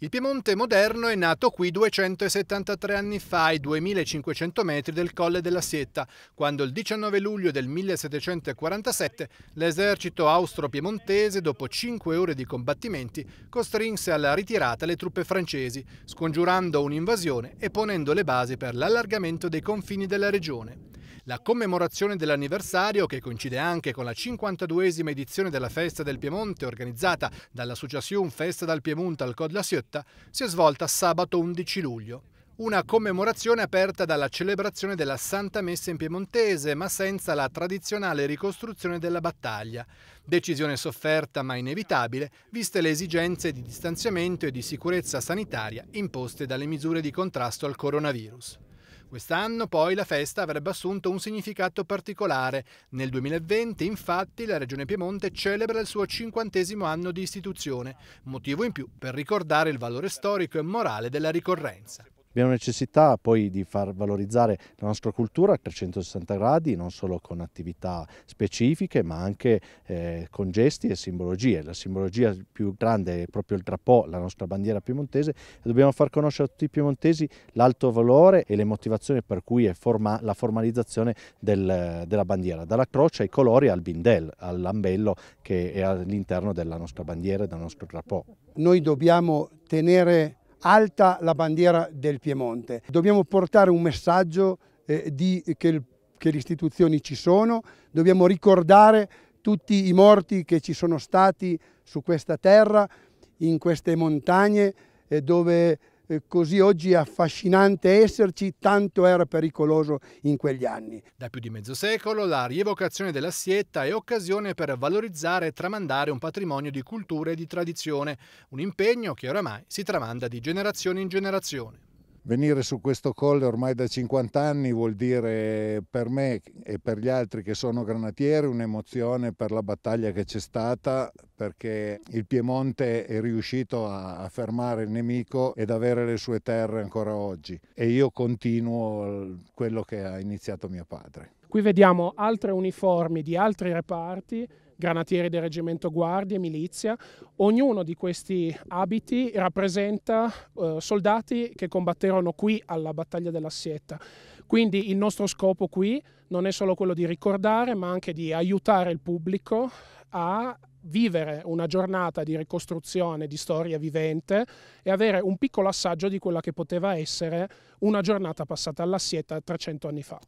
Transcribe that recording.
Il Piemonte moderno è nato qui 273 anni fa, ai 2500 metri del Colle della Sietta, quando il 19 luglio del 1747 l'esercito austro-piemontese, dopo cinque ore di combattimenti, costrinse alla ritirata le truppe francesi, scongiurando un'invasione e ponendo le basi per l'allargamento dei confini della regione. La commemorazione dell'anniversario, che coincide anche con la 52esima edizione della Festa del Piemonte, organizzata dall'Associazione Festa dal Piemonte al Codla La Ciotta, si è svolta sabato 11 luglio una commemorazione aperta dalla celebrazione della Santa Messa in Piemontese, ma senza la tradizionale ricostruzione della battaglia. Decisione sofferta ma inevitabile, viste le esigenze di distanziamento e di sicurezza sanitaria imposte dalle misure di contrasto al coronavirus. Quest'anno poi la festa avrebbe assunto un significato particolare. Nel 2020 infatti la Regione Piemonte celebra il suo cinquantesimo anno di istituzione, motivo in più per ricordare il valore storico e morale della ricorrenza. Abbiamo necessità poi di far valorizzare la nostra cultura a 360 gradi, non solo con attività specifiche, ma anche eh, con gesti e simbologie. La simbologia più grande è proprio il drapò, la nostra bandiera piemontese, e dobbiamo far conoscere a tutti i piemontesi l'alto valore e le motivazioni per cui è forma la formalizzazione del, della bandiera, dalla croce ai colori al bindel, all'ambello che è all'interno della nostra bandiera e del nostro drapò. Noi dobbiamo tenere alta la bandiera del Piemonte. Dobbiamo portare un messaggio eh, di, che, che le istituzioni ci sono, dobbiamo ricordare tutti i morti che ci sono stati su questa terra, in queste montagne eh, dove eh, così oggi affascinante esserci, tanto era pericoloso in quegli anni. Da più di mezzo secolo la rievocazione della Sietta è occasione per valorizzare e tramandare un patrimonio di cultura e di tradizione, un impegno che oramai si tramanda di generazione in generazione. Venire su questo colle ormai da 50 anni vuol dire per me e per gli altri che sono granatieri un'emozione per la battaglia che c'è stata perché il Piemonte è riuscito a, fermare il nemico ed avere le sue terre ancora oggi e io continuo quello che ha iniziato mio padre. Qui vediamo altre uniformi di altri reparti granatieri del reggimento guardie, milizia. Ognuno di questi abiti rappresenta eh, soldati che combatterono qui alla battaglia della Sietta. Quindi il nostro scopo qui non è solo quello di ricordare, ma anche di aiutare il pubblico a vivere una giornata di ricostruzione di storia vivente e avere un piccolo assaggio di quella che poteva essere una giornata passata alla Sieta 300 anni fa.